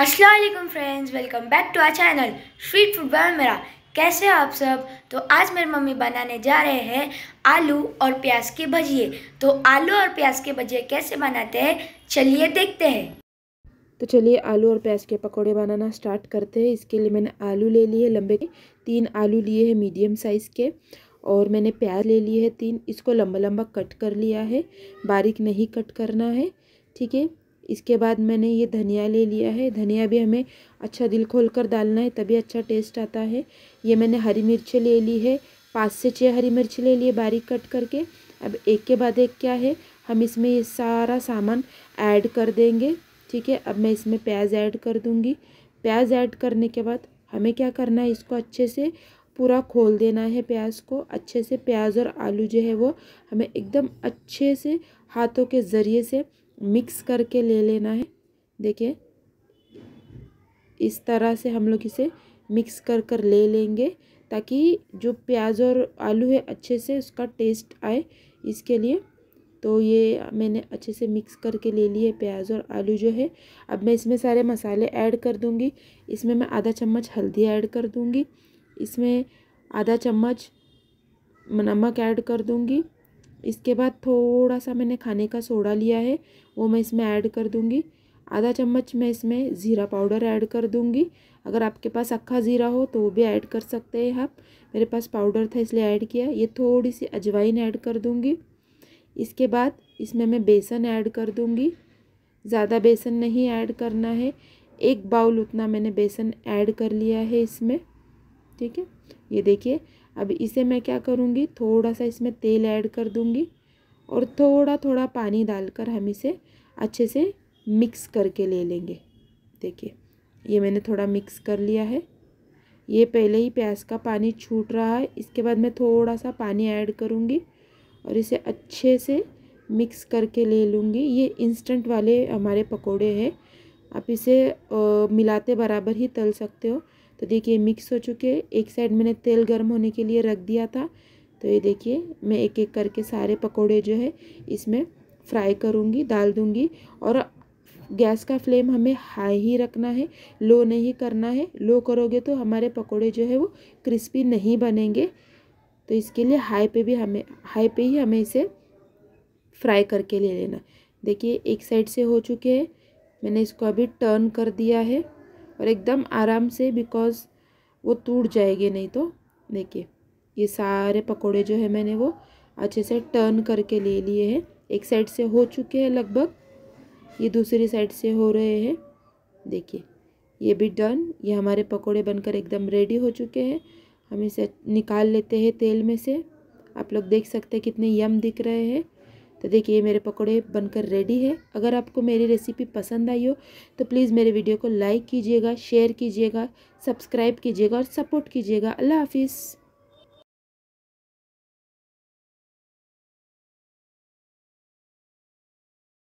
Aslam friends welcome back to our channel sweet food by मेरा कैसे हो आप सब तो आज मेरी मम्मी बनाने जा रहे हैं आलू और प्याज के भजिए तो आलू और प्याज के भजिए कैसे बनाते हैं चलिए देखते हैं तो चलिए आलू और प्याज के पकौड़े बनाना स्टार्ट करते हैं इसके लिए मैंने आलू ले लिए लंबे तीन आलू लिए हैं मीडियम साइज़ के और मैंने प्याज ले लिए है तीन इसको लंबा लंबा कट कर लिया है बारीक नहीं कट करना है ठीक है इसके बाद मैंने ये धनिया ले लिया है धनिया भी हमें अच्छा दिल खोल कर डालना है तभी अच्छा टेस्ट आता है ये मैंने हरी मिर्च ले ली है पाँच से छः हरी मिर्च ले लिए बारीक कट करके अब एक के बाद एक क्या है हम इसमें ये सारा सामान ऐड कर देंगे ठीक है अब मैं इसमें प्याज ऐड कर दूँगी प्याज ऐड करने के बाद हमें क्या करना है इसको अच्छे से पूरा खोल देना है प्याज को अच्छे से प्याज और आलू जो है वो हमें एकदम अच्छे से हाथों के ज़रिए से मिक्स करके ले लेना है देखिए इस तरह से हम लोग इसे मिक्स कर कर ले लेंगे ताकि जो प्याज और आलू है अच्छे से उसका टेस्ट आए इसके लिए तो ये मैंने अच्छे से मिक्स करके ले लिए प्याज और आलू जो है अब मैं इसमें सारे मसाले ऐड कर दूँगी इसमें मैं आधा चम्मच हल्दी ऐड कर दूँगी इसमें आधा चम्मच नमक ऐड कर दूँगी इसके बाद थोड़ा सा मैंने खाने का सोडा लिया है वो मैं इसमें ऐड कर दूँगी आधा चम्मच मैं इसमें ज़ीरा पाउडर ऐड कर दूँगी अगर आपके पास अक्खा ज़ीरा हो तो वो भी ऐड कर सकते हैं आप मेरे पास पाउडर था इसलिए ऐड किया ये थोड़ी सी अजवाइन ऐड कर दूँगी इसके बाद इसमें मैं बेसन ऐड कर दूँगी ज़्यादा बेसन नहीं ऐड करना है एक बाउल उतना मैंने बेसन ऐड कर लिया है इसमें ठीक है ये देखिए अब इसे मैं क्या करूँगी थोड़ा सा इसमें तेल ऐड कर दूँगी और थोड़ा थोड़ा पानी डालकर हम इसे अच्छे से मिक्स करके ले लेंगे देखिए ये मैंने थोड़ा मिक्स कर लिया है ये पहले ही प्याज का पानी छूट रहा है इसके बाद मैं थोड़ा सा पानी ऐड करूँगी और इसे अच्छे से मिक्स करके ले लूँगी ये इंस्टेंट वाले हमारे पकोड़े हैं आप इसे मिलाते बराबर ही तल सकते हो तो देखिए मिक्स हो चुके एक साइड मैंने तेल गर्म होने के लिए रख दिया था तो ये देखिए मैं एक एक करके सारे पकोड़े जो है इसमें फ्राई करूँगी डाल दूँगी और गैस का फ्लेम हमें हाई ही रखना है लो नहीं करना है लो करोगे तो हमारे पकोड़े जो है वो क्रिस्पी नहीं बनेंगे तो इसके लिए हाई पे भी हमें हाई पे ही हमें इसे फ्राई करके ले लेना देखिए एक साइड से हो चुके हैं मैंने इसको अभी टर्न कर दिया है और एकदम आराम से बिकॉज़ वो टूट जाएंगे नहीं तो देखिए ये सारे पकोड़े जो है मैंने वो अच्छे से टर्न करके ले लिए हैं एक साइड से हो चुके हैं लगभग ये दूसरी साइड से हो रहे हैं देखिए ये भी डन ये हमारे पकोड़े बनकर एकदम रेडी हो चुके हैं हम इसे निकाल लेते हैं तेल में से आप लोग देख सकते हैं कितने यम दिख रहे हैं तो देखिए मेरे पकोड़े बनकर रेडी है अगर आपको मेरी रेसिपी पसंद आई हो तो प्लीज़ मेरे वीडियो को लाइक कीजिएगा शेयर कीजिएगा सब्सक्राइब कीजिएगा और सपोर्ट कीजिएगा अल्लाह हाफिज़